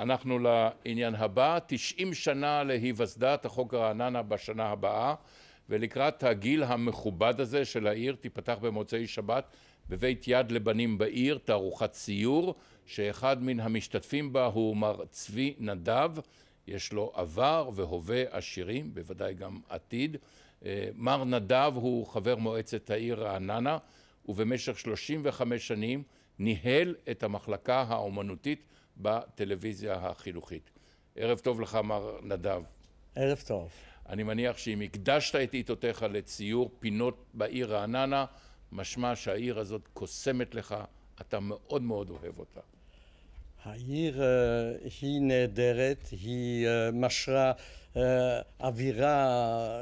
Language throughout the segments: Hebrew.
אנחנו לעניין הבא, 90 שנה להיווסדה את החוק הרעננה בשנה הבאה, ולקראת הגיל המכובד הזה של העיר תיפתח במוצאי שבת בבית יד לבנים בעיר תערוכת סיור, שאחד מן המשתתפים בה הוא מר צבי נדב, יש לו עבר והווה עשירים, בוודאי גם עתיד. אה, מר נדב הוא חבר מועצת העיר רעננה, ובמשך 35 שנים ניהל את המחלקה האומנותית בטלוויזיה החינוכית. ערב טוב לך, מר נדב. ערב טוב. אני מניח שאם הקדשת את עיתותיך לציור פינות בעיר רעננה, משמע שהעיר הזאת קוסמת לך, אתה מאוד מאוד אוהב אותה. העיר אה, היא נהדרת, היא אה, משרה אה, אווירה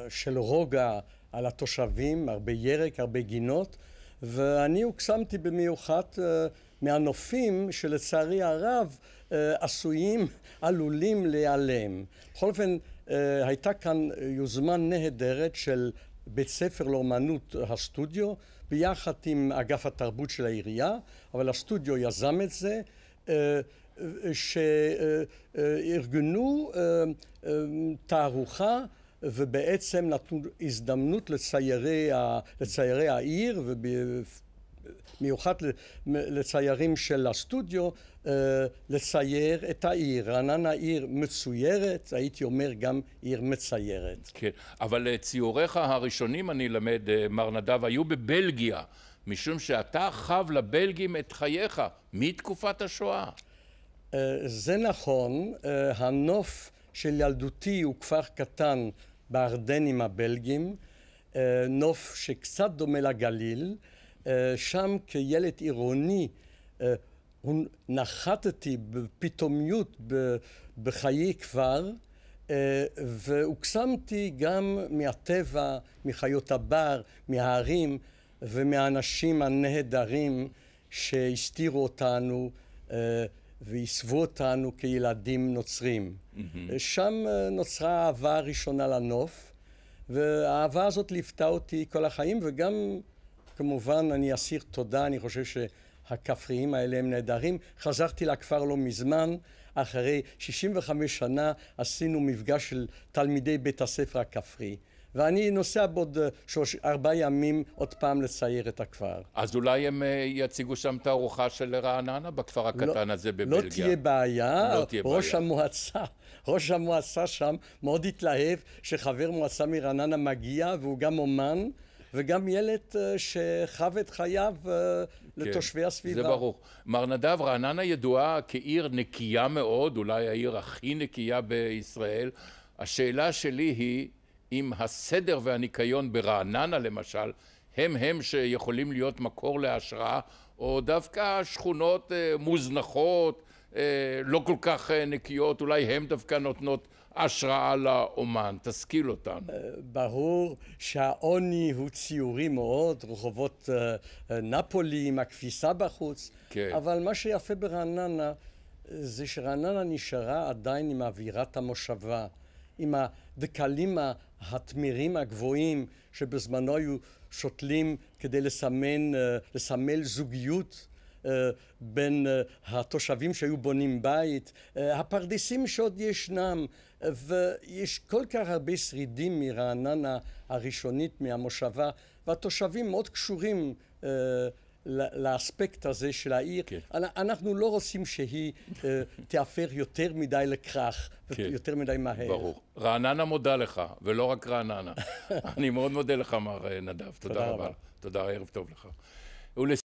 של רוגע על התושבים, הרבה ירק, הרבה גינות, ואני הוקסמתי במיוחד מהנופים שלצערי הרב אה, עשויים, עלולים להיעלם. בכל אופן, אה, הייתה כאן יוזמה נהדרת של בית ספר לאומנות הסטודיו, ביחד עם אגף התרבות של העירייה, אבל הסטודיו יזם את זה. אה, שארגנו תערוכה ובעצם נתנו הזדמנות לציירי, ה... לציירי העיר מיוחד לציירים של הסטודיו, אה, לצייר את העיר. רעננה עיר מצוירת, הייתי אומר גם עיר מציירת. כן, אבל אה, ציוריך הראשונים, אני אלמד, אה, מר נדב, היו בבלגיה, משום שאתה חב לבלגים את חייך מתקופת השואה. זה נכון, הנוף של ילדותי הוא כפר קטן בארדנים הבלגים, נוף שקצת דומה לגליל. אה, שם כילד עירוני אה, נחתתי בפתאומיות בחיי כבר, אה, והוקסמתי גם מהטבע, מחיות הבר, מההרים ומהאנשים הנהדרים שהסתירו אותנו ועיסבו אותנו כילדים נוצרים. Mm-hmm. שם נוצרה אהבה ראשונה לנוף, והאהבה הזאת ליוותה אותי כל החיים וגם כמובן אני אסיר תודה, אני חושב שהכפריים האלה הם נהדרים. חזרתי לכפר לא מזמן, אחרי 65 שנה עשינו מפגש של תלמידי בית הספר הכפרי. ואני נוסע בעוד אה, שלוש, ארבעה ימים עוד פעם לצייר את הכפר. אז אולי הם אה, יציגו שם את הארוחה של רעננה בכפר לא, הקטן לא, הזה בבלגיה. לא תהיה בעיה. לא תהיה ראש בעיה. המועצה, ראש המועצה שם מאוד התלהב שחבר מועצה מרעננה מגיע והוא גם אומן. וגם ילד אה, שחב את חייו אה, כן, לתושבי הסביבה. זה ברור. מר נדב, רעננה ידועה כעיר נקייה מאוד, אולי העיר הכי נקייה בישראל. השאלה שלי היא, אם הסדר והניקיון ברעננה למשל, הם הם שיכולים להיות מקור להשראה, או דווקא שכונות אה, מוזנחות, אה, לא כל כך אה, נקיות, אולי הן דווקא נותנות השראה לאומן. תשכיל אותן. אה, ברור שהעוני הוא ציורי מאוד, רחובות נפולי עם הכביסה בחוץ, כן. אבל מה שיפה ברעננה זה שרעננה נשארה עדיין עם אווירת המושבה, עם הדקלים התמירים הגבוהים שבזמנו היו שותלים כדי לסמן, לסמל זוגיות. אה, בין אה, התושבים שהיו בונים בית, אה, הפרדסים שעוד ישנם, ויש כל כך הרבה שרידים מרעננה הראשונית, מהמושבה, והתושבים מאוד קשורים לאספקט הזה של העיר. כן. אנחנו לא רוצים שהיא תיאפר יותר מדי לכרך, כן. יותר מדי מהר. ברור. רעננה מודה לך, ולא רק רעננה. אני מאוד מודה לך, מר נדב. תודה, תודה רבה. רבה. תודה, ערב טוב לך.